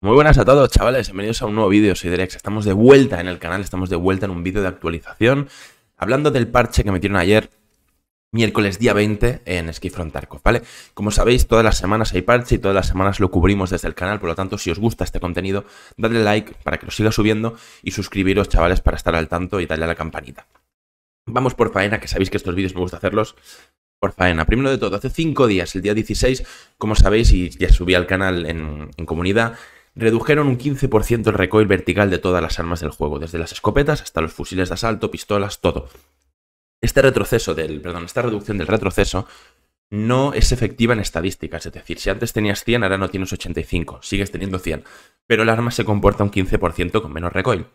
Muy buenas a todos chavales, bienvenidos a un nuevo vídeo, soy Derex, estamos de vuelta en el canal, estamos de vuelta en un vídeo de actualización hablando del parche que metieron ayer miércoles día 20 en Skifront Tarkov, ¿vale? Como sabéis, todas las semanas hay parche y todas las semanas lo cubrimos desde el canal, por lo tanto, si os gusta este contenido, dadle like para que lo siga subiendo y suscribiros chavales para estar al tanto y darle a la campanita. Vamos por faena, que sabéis que estos vídeos me gusta hacerlos por faena. Primero de todo, hace 5 días, el día 16, como sabéis, y ya subí al canal en comunidad, Redujeron un 15% el recoil vertical de todas las armas del juego, desde las escopetas hasta los fusiles de asalto, pistolas, todo. Este retroceso del, perdón, esta reducción del retroceso no es efectiva en estadísticas, es decir, si antes tenías 100, ahora no tienes 85, sigues teniendo 100, pero el arma se comporta un 15% con menos recoil.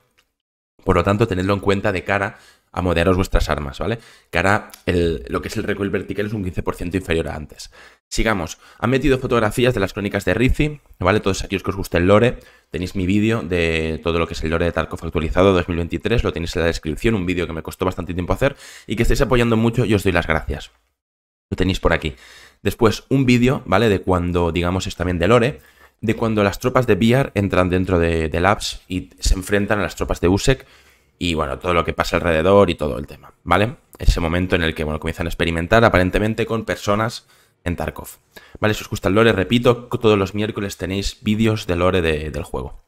Por lo tanto, tenedlo en cuenta de cara a moderaros vuestras armas, ¿vale? Que ahora lo que es el recoil vertical es un 15% inferior a antes. Sigamos. Han metido fotografías de las crónicas de Rizzi, ¿vale? Todos aquellos que os guste el lore, tenéis mi vídeo de todo lo que es el lore de Tarkov actualizado 2023, lo tenéis en la descripción, un vídeo que me costó bastante tiempo hacer y que estáis apoyando mucho y os doy las gracias. Lo tenéis por aquí. Después, un vídeo, ¿vale? De cuando, digamos, es también de lore, de cuando las tropas de Biar entran dentro de, de Labs y se enfrentan a las tropas de Usec y bueno, todo lo que pasa alrededor y todo el tema, ¿vale? Ese momento en el que, bueno, comienzan a experimentar aparentemente con personas en Tarkov. Vale, si os gusta el lore, repito, todos los miércoles tenéis vídeos de lore del juego.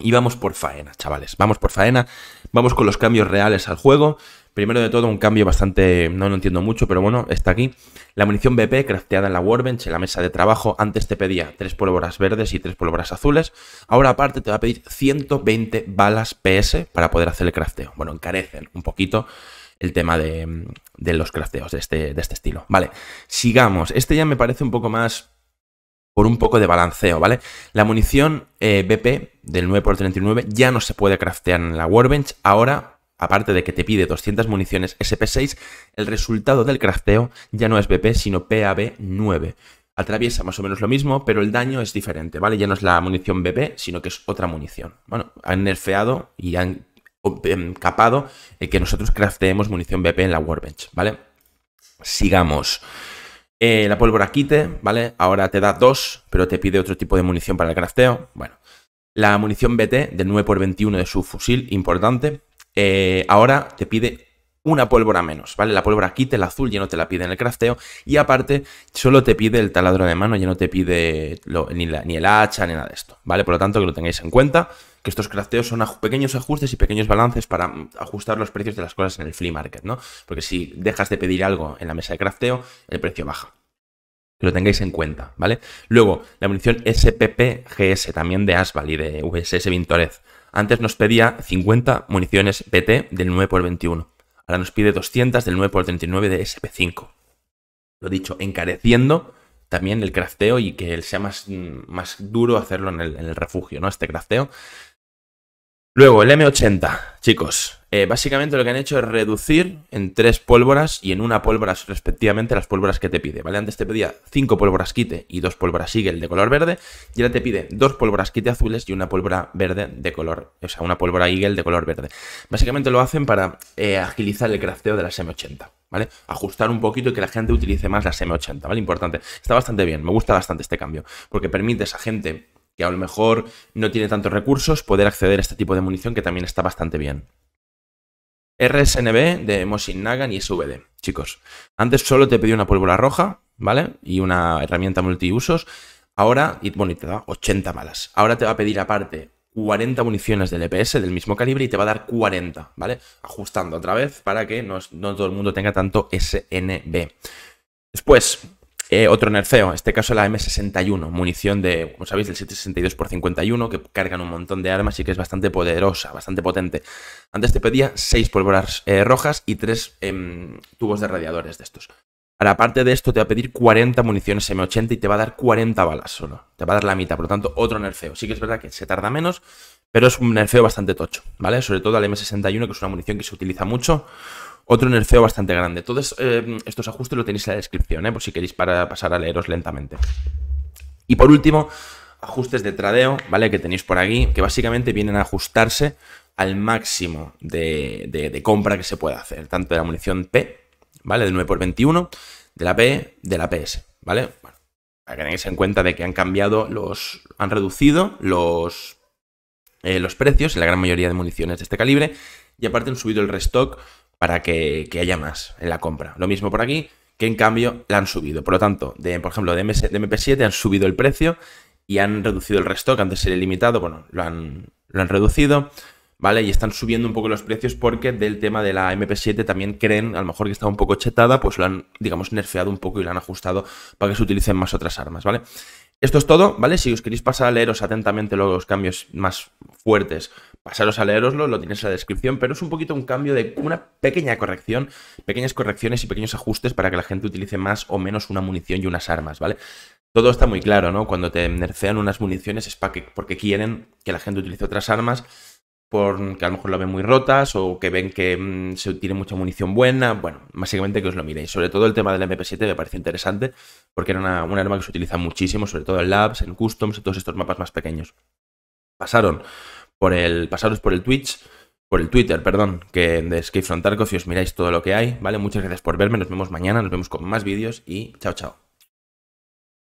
Y vamos por faena, chavales. Vamos por faena. Vamos con los cambios reales al juego. Primero de todo, un cambio bastante. No lo entiendo mucho, pero bueno, está aquí. La munición BP crafteada en la Warbench, en la mesa de trabajo. Antes te pedía tres pólvoras verdes y tres pólvoras azules. Ahora, aparte, te va a pedir 120 balas PS para poder hacer el crafteo. Bueno, encarecen un poquito el tema de, los crafteos este, de este, estilo. Vale, sigamos. Este ya me parece un poco más por un poco de balanceo, ¿vale? La munición eh, BP del 9x39 ya no se puede craftear en la Warbench. Ahora, aparte de que te pide 200 municiones SP6, el resultado del crafteo ya no es BP, sino PAB9. Atraviesa más o menos lo mismo, pero el daño es diferente, ¿vale? Ya no es la munición BP, sino que es otra munición. Bueno, han nerfeado y han Em, capado el eh, que nosotros crafteemos munición BP en la Warbench, ¿vale? Sigamos. Eh, la pólvora quite, ¿vale? Ahora te da 2, pero te pide otro tipo de munición para el crafteo. Bueno, la munición BT del 9x21 de su fusil, importante. Eh, ahora te pide una pólvora menos, ¿vale? La pólvora quita el azul, ya no te la pide en el crafteo. Y aparte, solo te pide el taladro de mano, ya no te pide ni, ni el hacha, ni nada de esto, ¿vale? Por lo tanto, que lo tengáis en cuenta, que estos crafteos son pequeños ajustes y pequeños balances para mm, ajustar los precios de las cosas en el flea market, ¿no? Porque si dejas de pedir algo en la mesa de crafteo, el precio baja que lo tengáis en cuenta, ¿vale? Luego, la munición SPP-GS, también de Asval y de USS Vintorez. Antes nos pedía 50 municiones PT del 9x21. Ahora nos pide 200 del 9 x 39 de SP5. Lo dicho, encareciendo también el crafteo y que sea más, mm, más duro hacerlo en el refugio, ¿no? Este crafteo. Luego, el M80, chicos. Eh, básicamente lo que han hecho es reducir en tres pólvoras y en una pólvora respectivamente las pólvoras que te pide, ¿vale? Antes te pedía cinco pólvoras quite y dos pólvoras eagle de color verde y ahora te pide dos pólvoras quite azules y una pólvora verde de color, o sea, una pólvora Eagle de color verde. Básicamente lo hacen para eh, agilizar el crafteo de las M80, ¿vale? Ajustar un poquito y que la gente utilice más las M80, ¿vale? Importante. Está bastante bien, me gusta bastante este cambio porque permite a esa gente que a lo mejor no tiene tantos recursos poder acceder a este tipo de munición que también está bastante bien. RSNB de mosin Nagan y SVD, chicos. Antes solo te pedía una pólvora roja, ¿vale? Y una herramienta multiusos. Ahora, y bueno, y te da 80 malas, Ahora te va a pedir aparte 40 municiones del EPS del mismo calibre y te va a dar 40, ¿vale? Ajustando otra vez para que no, no todo el mundo tenga tanto SNB. Después, eh, otro nerfeo, en este caso la M61, munición de, como sabéis, del 762x51, que cargan un montón de armas y que es bastante poderosa, bastante potente. Antes te pedía 6 pólvoras eh, rojas y 3 em, tubos de radiadores de estos. Ahora, aparte de esto, te va a pedir 40 municiones M80 y te va a dar 40 balas solo. Te va a dar la mitad, por lo tanto, otro nerfeo. Sí que es verdad que se tarda menos, pero es un nerfeo bastante tocho, ¿vale? Sobre todo la M61, que es una munición que se utiliza mucho otro nerfeo bastante grande. Todos eh, estos ajustes lo tenéis en la descripción, eh, por si queréis para pasar a leeros lentamente. Y por último, ajustes de tradeo, ¿vale? Que tenéis por aquí, que básicamente vienen a ajustarse al máximo de, compra que se pueda hacer, tanto de la munición P, ¿vale? De 9x21, de la P, de la PS, ¿vale? Bueno, para que tengáis en cuenta de que han cambiado los, han reducido los, eh, los precios en la gran mayoría de municiones de este calibre y aparte han subido el restock para que, haya más en la compra. Lo mismo por aquí, que en cambio la han subido. Por lo tanto, de, por ejemplo, de, MP7 han subido el precio y han reducido el restock, antes era limitado, bueno, lo han, lo han reducido. ¿vale? Y están subiendo un poco los precios porque del tema de la MP7 también creen, a lo mejor que está un poco chetada, pues lo han, digamos, nerfeado un poco y lo han ajustado para que se utilicen más otras armas, ¿vale? Esto es todo, ¿vale? Si os queréis pasar a leeros atentamente los cambios más fuertes, pasaros a leeroslo, lo tenéis en la descripción, pero es un poquito un cambio de una pequeña corrección, pequeñas correcciones y pequeños ajustes para que la gente utilice más o menos una munición y unas armas, ¿vale? Todo está muy claro, ¿no? Cuando te nerfean unas municiones es porque quieren que la gente utilice otras armas que a lo mejor lo ven muy rotas o que ven que mm, se tiene mucha munición buena. Bueno, básicamente que os lo miréis. Sobre todo el tema del MP7 me parece interesante porque era un arma que se utiliza muchísimo, sobre todo en labs, en customs, en todos estos mapas más pequeños. Pasaron por el, pasaros por el Twitch, por el Twitter, perdón, que de Escape from Tarkov y os miráis todo lo que hay, ¿vale? Muchas gracias por verme, nos vemos mañana, nos vemos con más vídeos y chao, chao.